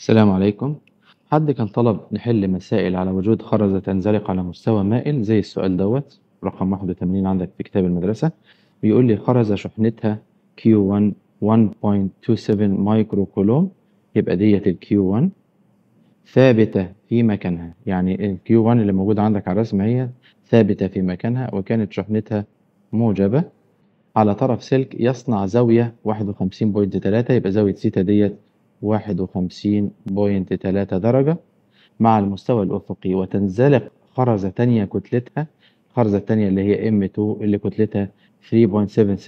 السلام عليكم حد كان طلب نحل مسائل على وجود خرزة تنزلق على مستوى مائل زي السؤال دوت رقم 81 عندك في كتاب المدرسة بيقول لي خرزة شحنتها Q1 1.27 مايكرو كولوم يبقى ديت ال Q1 ثابتة في مكانها يعني ال Q1 اللي موجود عندك على الرسمة هي ثابتة في مكانها وكانت شحنتها موجبة على طرف سلك يصنع زاوية 51.3 يبقى زاوية سيتا ديت 51.3 درجة مع المستوى الأفقي وتنزلق خرزة تانية كتلتها الخرزة التانية اللي هي M2 اللي كتلتها 3.77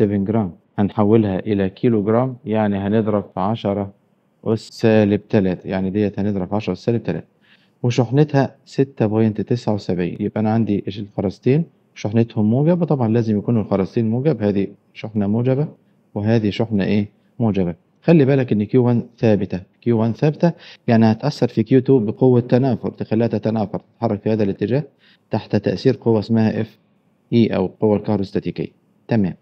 جرام هنحولها إلى كيلو جرام يعني هنضرب في 10 أس سالب 3 يعني ديت هنضرب في 10 أس سالب 3 وشحنتها 6.79 يبقى أنا عندي الخرزتين شحنتهم موجبة طبعا لازم يكونوا الخرزتين موجب هذه شحنة موجبة وهذه شحنة إيه موجبة خلي بالك ان كيو 1 ثابته كيو 1 ثابته يعني هتاثر في كيو 2 بقوه تنافر تخليها تتنافر تتحرك في هذا الاتجاه تحت تاثير قوه اسمها اف اي او القوه الكهروستاتيكيه تمام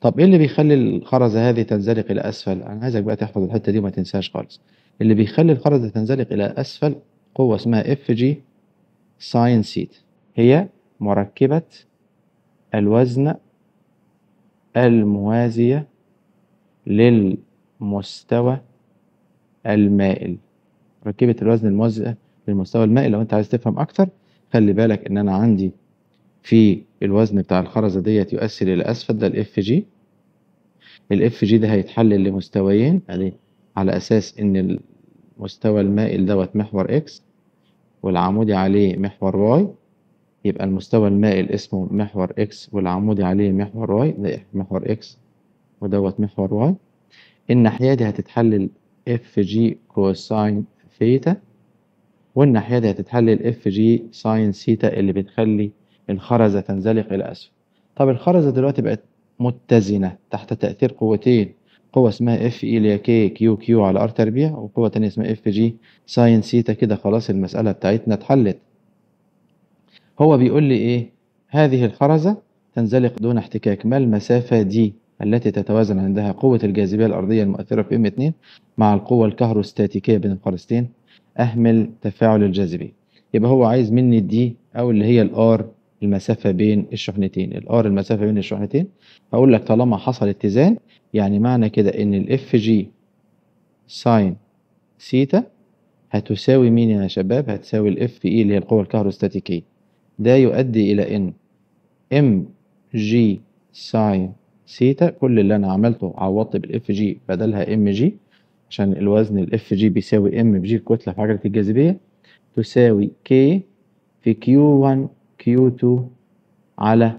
طب ايه اللي بيخلي الخرزه هذه تنزلق الى اسفل انا عايزك بقى تحفظ الحته دي وما تنساش خالص اللي بيخلي الخرزه تنزلق الى اسفل قوه اسمها اف جي ساين سيت هي مركبه الوزن الموازيه لل مستوى المائل ركيبة الوزن الموزئة للمستوى المائل لو انت عايز تفهم اكتر خلي بالك ان انا عندي في الوزن بتاع الخرزة ديت يؤثر الى اسفل ده الاف جي الاف جي ده هيتحلل لمستويين يعني على اساس ان المستوى المائل دوت محور اكس والعمودي عليه محور واي يبقى المستوى المائل اسمه محور اكس والعمودي عليه محور واي ده محور اكس ودوت محور واي الناحية دي هتتحلل اف جي كوساين ثيتا والناحية دي هتتحلل اف جي ساين ثيتا اللي بتخلي الخرزة تنزلق إلى أسفل طب الخرزة دلوقتي بقت متزنة تحت تأثير قوتين قوة اسمها اف اي e اللي كي كيو كيو على ار تربيع وقوة تانية اسمها اف جي ساين ثيتا كده خلاص المسألة بتاعتنا اتحلت هو بيقول لي ايه هذه الخرزة تنزلق دون احتكاك ما المسافة دي التي تتوازن عندها قوة الجاذبية الأرضية المؤثرة في ام 2 مع القوة الكهروستاتيكية بين القارستين أهمل تفاعل الجاذبية يبقى هو عايز مني الدي أو اللي هي الآر المسافة بين الشحنتين الآر المسافة بين الشحنتين أقول لك طالما حصل اتزان يعني معنى كده إن الاف جي ساين سيتا هتساوي مين يا شباب هتساوي الاف اي e اللي هي القوة الكهروستاتيكية ده يؤدي إلى إن ام جي ساين سيتا كل اللي انا عملته عوضت بالاف جي بدلها ام جي عشان الوزن الاف جي بيساوي ام جي الكتله في عجله الجاذبيه تساوي كي في كيو 1 كيو 2 على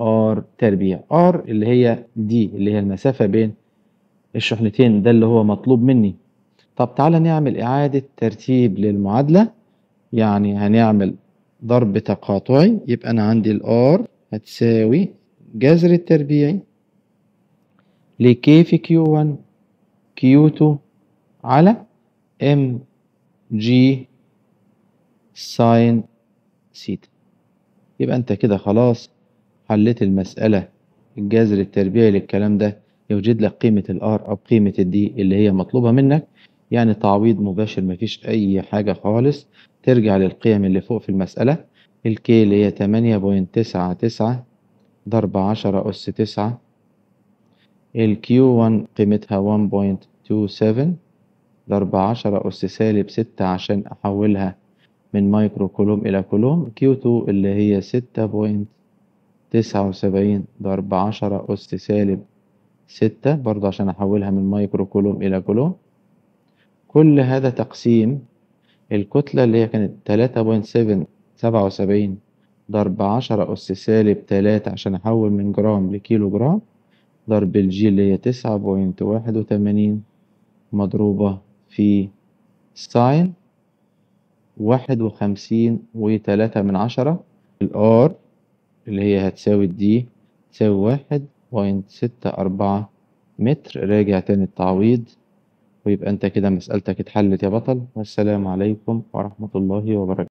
ار تربيع ار اللي هي دي اللي هي المسافه بين الشحنتين ده اللي هو مطلوب مني طب تعالى نعمل اعاده ترتيب للمعادله يعني هنعمل ضرب تقاطعي يبقى انا عندي الار هتساوي جذر التربيعي لكي في كيو 1 كيو 2 على ام جي ساين سيتا يبقى انت كده خلاص حليت المسألة الجذر التربيعي للكلام ده يوجد لك قيمة الار او قيمة الدي اللي هي مطلوبة منك يعني تعويض مباشر مفيش اي حاجة خالص ترجع للقيم اللي فوق في المسألة الكي اللي هي تمانية بوينت تسعة تسعة ضرب عشرة أس تسعة ال Q1 قيمتها 1.27 ضرب 10 أس سالب 6 عشان أحولها من مايكرو كولوم إلى كولوم Q2 اللي هي 6.79 ضرب 10 أس سالب 6 برضه عشان أحولها من مايكرو كولوم إلى كولوم كل هذا تقسيم الكتلة اللي هي كانت وسبعين ضرب 10 أس سالب 3 عشان أحول من جرام لكيلو جرام ضرب الجي اللي هي تسعة بوينت واحد وتمانين مضروبة في ساين واحد وخمسين وتلاتة من عشرة الار اللي هي هتساوي الدي تساوي واحد بوينت ستة أربعة متر راجع تاني التعويض ويبقى انت كده مسألتك اتحلت يا بطل والسلام عليكم ورحمة الله وبركاته